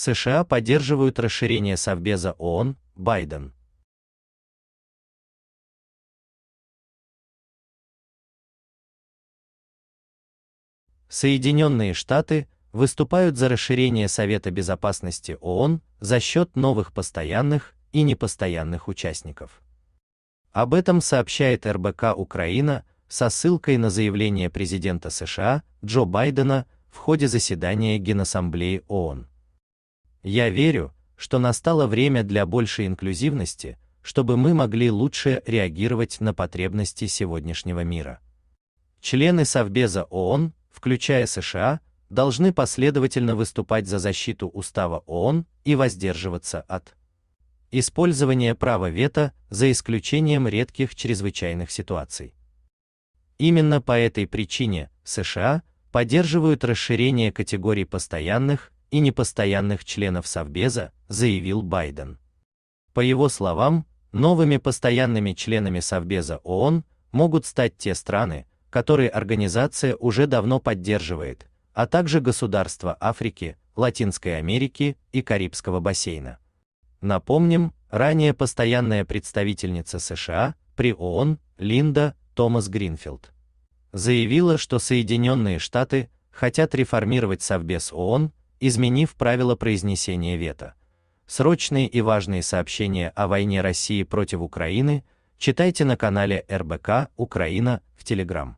США поддерживают расширение Совбеза ООН, Байден. Соединенные Штаты выступают за расширение Совета Безопасности ООН за счет новых постоянных и непостоянных участников. Об этом сообщает РБК Украина со ссылкой на заявление президента США Джо Байдена в ходе заседания Генассамблеи ООН. Я верю, что настало время для большей инклюзивности, чтобы мы могли лучше реагировать на потребности сегодняшнего мира. Члены Совбеза ООН, включая США, должны последовательно выступать за защиту устава ООН и воздерживаться от использования права вето за исключением редких чрезвычайных ситуаций. Именно по этой причине США поддерживают расширение категорий постоянных и непостоянных членов Совбеза, заявил Байден. По его словам, новыми постоянными членами Совбеза ООН могут стать те страны, которые организация уже давно поддерживает, а также государства Африки, Латинской Америки и Карибского бассейна. Напомним, ранее постоянная представительница США при ООН Линда Томас Гринфилд заявила, что Соединенные Штаты хотят реформировать Совбез ООН изменив правила произнесения вето. Срочные и важные сообщения о войне России против Украины читайте на канале РБК «Украина» в Telegram.